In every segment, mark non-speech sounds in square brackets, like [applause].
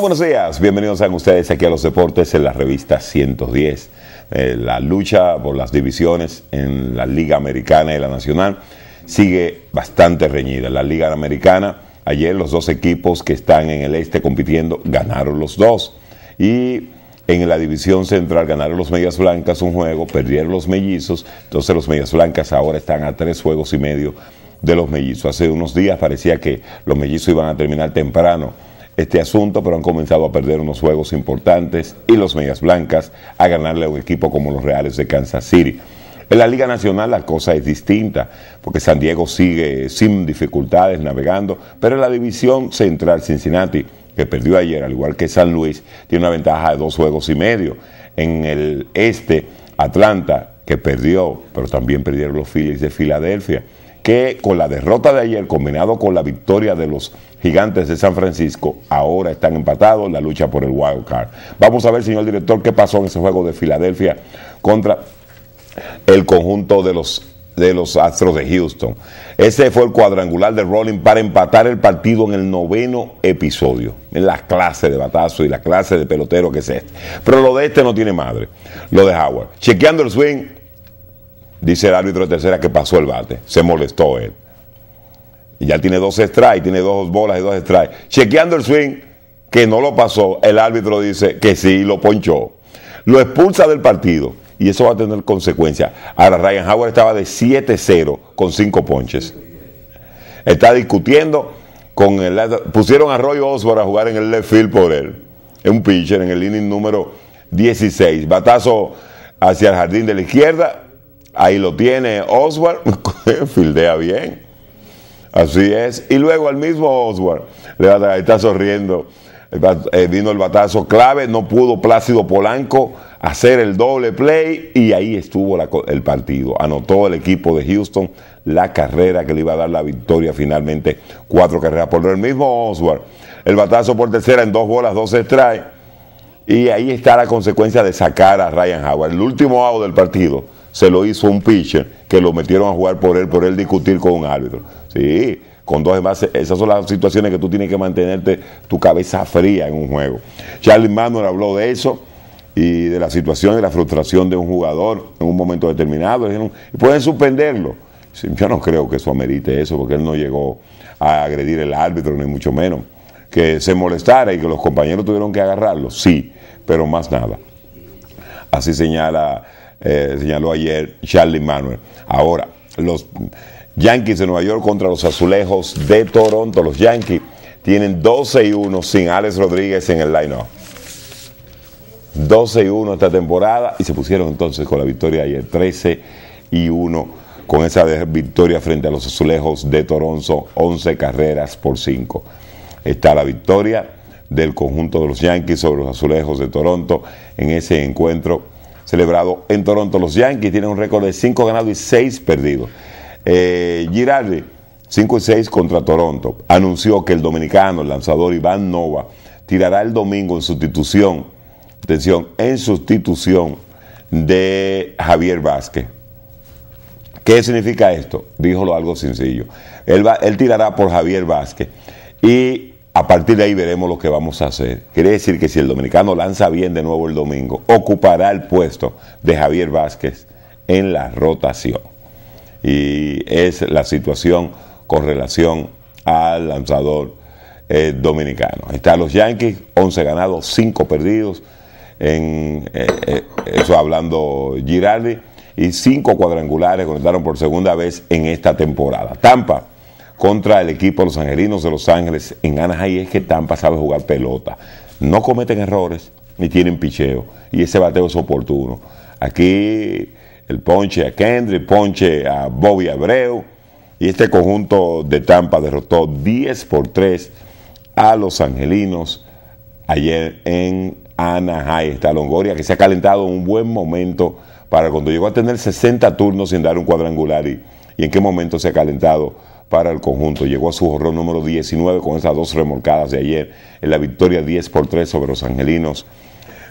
buenos días, bienvenidos a ustedes aquí a los deportes en la revista 110. Eh, la lucha por las divisiones en la Liga Americana y la Nacional sigue bastante reñida. La Liga Americana, ayer los dos equipos que están en el este compitiendo ganaron los dos. Y en la división central ganaron los Medias Blancas un juego, perdieron los mellizos, entonces los Medias Blancas ahora están a tres juegos y medio de los mellizos. Hace unos días parecía que los mellizos iban a terminar temprano este asunto, pero han comenzado a perder unos juegos importantes y los Medias Blancas a ganarle a un equipo como los Reales de Kansas City. En la Liga Nacional la cosa es distinta, porque San Diego sigue sin dificultades navegando, pero en la división central Cincinnati, que perdió ayer, al igual que San Luis, tiene una ventaja de dos juegos y medio. En el este, Atlanta, que perdió, pero también perdieron los Phillies de Filadelfia que con la derrota de ayer combinado con la victoria de los gigantes de San Francisco, ahora están empatados en la lucha por el wild card. Vamos a ver, señor director, qué pasó en ese juego de Filadelfia contra el conjunto de los de los Astros de Houston. Ese fue el cuadrangular de Rolling para empatar el partido en el noveno episodio. En la clase de batazo y la clase de pelotero que es este. Pero lo de este no tiene madre. Lo de Howard. Chequeando el swing, Dice el árbitro de tercera que pasó el bate. Se molestó él. Y ya tiene dos strikes, tiene dos bolas y dos strikes. Chequeando el swing, que no lo pasó, el árbitro dice que sí, lo ponchó. Lo expulsa del partido. Y eso va a tener consecuencias. Ahora, Ryan Howard estaba de 7-0 con cinco ponches. Está discutiendo con el. Pusieron a Roy Osborne a jugar en el left field por él. Es un pitcher en el inning número 16. Batazo hacia el jardín de la izquierda Ahí lo tiene Oswald, [laughs] fildea bien. Así es. Y luego al mismo Oswald le está sonriendo. Eh, vino el batazo clave, no pudo Plácido Polanco hacer el doble play y ahí estuvo el partido. Anotó el equipo de Houston la carrera que le iba a dar la victoria finalmente, cuatro carreras por el mismo Oswald. El batazo por tercera en dos bolas, dos strikes. Y ahí está la consecuencia de sacar a Ryan Howard. El último out del partido se lo hizo un pitcher que lo metieron a jugar por él, por él discutir con un árbitro. Sí, con dos demás, esas son las situaciones que tú tienes que mantenerte tu cabeza fría en un juego. Charlie Manuel habló de eso y de la situación de la frustración de un jugador en un momento determinado. pueden suspenderlo. Yo no creo que eso amerite eso, porque él no llegó a agredir el árbitro, ni mucho menos. Que se molestara y que los compañeros tuvieron que agarrarlo, sí, pero más nada. Así señala eh, señaló ayer Charlie Manuel. Ahora, los Yankees de Nueva York contra los Azulejos de Toronto. Los Yankees tienen 12 y 1 sin Alex Rodríguez en el line-up. 12 y 1 esta temporada y se pusieron entonces con la victoria ayer 13 y 1 con esa victoria frente a los azulejos de Toronto, 11 carreras por 5. Está la victoria del conjunto de los Yankees sobre los azulejos de Toronto en ese encuentro celebrado en Toronto. Los Yankees tienen un récord de 5 ganados y 6 perdidos. Eh, Girardi, 5 y 6 contra Toronto, anunció que el dominicano, el lanzador Iván Nova, tirará el domingo en sustitución, atención, en sustitución de Javier Vázquez. ¿Qué significa esto? Díjolo algo sencillo. Él, va, él tirará por Javier Vázquez. Y a partir de ahí veremos lo que vamos a hacer. Quiere decir que si el dominicano lanza bien de nuevo el domingo, ocupará el puesto de Javier Vázquez en la rotación. Y es la situación con relación al lanzador eh, dominicano. Están los Yankees, 11 ganados, 5 perdidos. En, eh, eh, eso hablando Girardi, y 5 cuadrangulares conectaron por segunda vez en esta temporada. Tampa contra el equipo de los Angelinos de Los Ángeles en Anaheim es que Tampa sabe jugar pelota. No cometen errores ni tienen picheo. Y ese bateo es oportuno. Aquí el ponche a Kendrick, ponche a Bobby Abreu. Y este conjunto de Tampa derrotó 10 por 3 a los Angelinos ayer en Anaheim. Está Longoria que se ha calentado un buen momento para cuando llegó a tener 60 turnos sin dar un cuadrangular. y en qué momento se ha calentado? para el conjunto. Llegó a su jorrón número 19 con esas dos remolcadas de ayer en la victoria 10 por 3 sobre los angelinos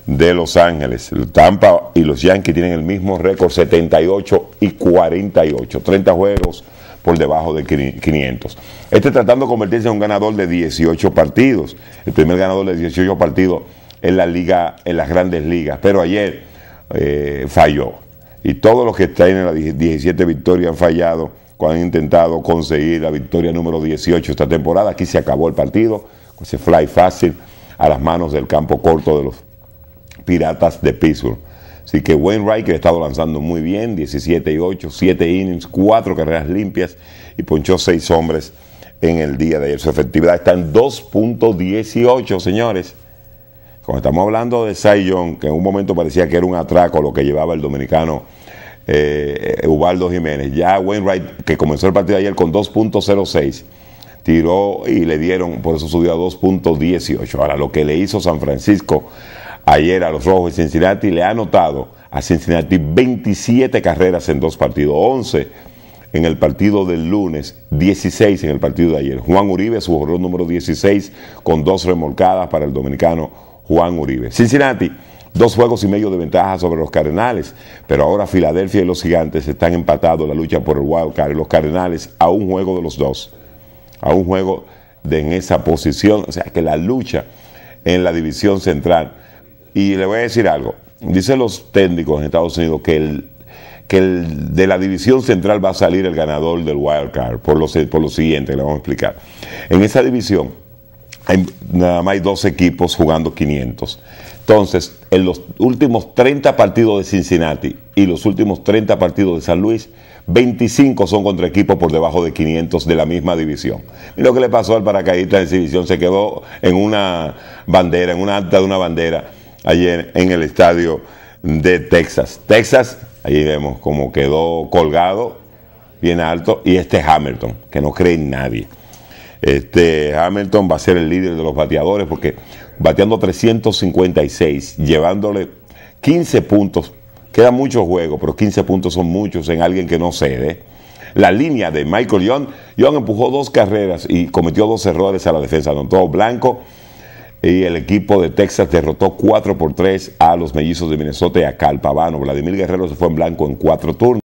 de Los Ángeles. Tampa y los Yankees tienen el mismo récord, 78 y 48. 30 juegos por debajo de 500. Este tratando de convertirse en un ganador de 18 partidos. El primer ganador de 18 partidos en la liga, en las grandes ligas. Pero ayer eh, falló. Y todos los que están en las 17 victorias han fallado cuando han intentado conseguir la victoria número 18 esta temporada. Aquí se acabó el partido, con ese fly fácil a las manos del campo corto de los Piratas de Pittsburgh. Así que Wainwright, que ha estado lanzando muy bien, 17 y 8, 7 innings, 4 carreras limpias y ponchó 6 hombres en el día de ayer. Su efectividad está en 2.18, señores. Cuando estamos hablando de Cy Young, que en un momento parecía que era un atraco lo que llevaba el dominicano eh, Ubaldo Jiménez. Ya Wainwright, que comenzó el partido ayer con 2.06, tiró y le dieron, por eso subió a 2.18. Ahora, lo que le hizo San Francisco ayer a los Rojos de Cincinnati, le ha anotado a Cincinnati 27 carreras en dos partidos, 11 en el partido del lunes, 16 en el partido de ayer. Juan Uribe, su jugador número 16, con dos remolcadas para el dominicano Juan Uribe. Cincinnati dos juegos y medio de ventaja sobre los Cardenales, pero ahora Filadelfia y los Gigantes están empatados en la lucha por el wild card. Los Cardenales a un juego de los dos, a un juego de en esa posición, o sea que la lucha en la división central. Y le voy a decir algo, dicen los técnicos en Estados Unidos que el que de la división central va a salir el ganador del wild card, por lo, por lo siguiente, le vamos a explicar. En esa división hay, nada más hay dos equipos jugando 500. Entonces, en los últimos 30 partidos de Cincinnati y los últimos 30 partidos de San Luis, 25 son contra equipos por debajo de 500 de la misma división. Y lo que le pasó al paracaidista de división se quedó en una bandera, en una alta de una bandera, ayer en el estadio de Texas. Texas, ahí vemos cómo quedó colgado, bien alto, y este Hamilton, que no cree en nadie. Este, Hamilton va a ser el líder de los bateadores porque bateando 356, llevándole 15 puntos, queda mucho juego pero 15 puntos son muchos en alguien que no cede. La línea de Michael Young, Young empujó dos carreras y cometió dos errores a la defensa, todo blanco y el equipo de Texas derrotó 4 por 3 a los mellizos de Minnesota y a Calpavano. Vladimir Guerrero se fue en blanco en cuatro turnos.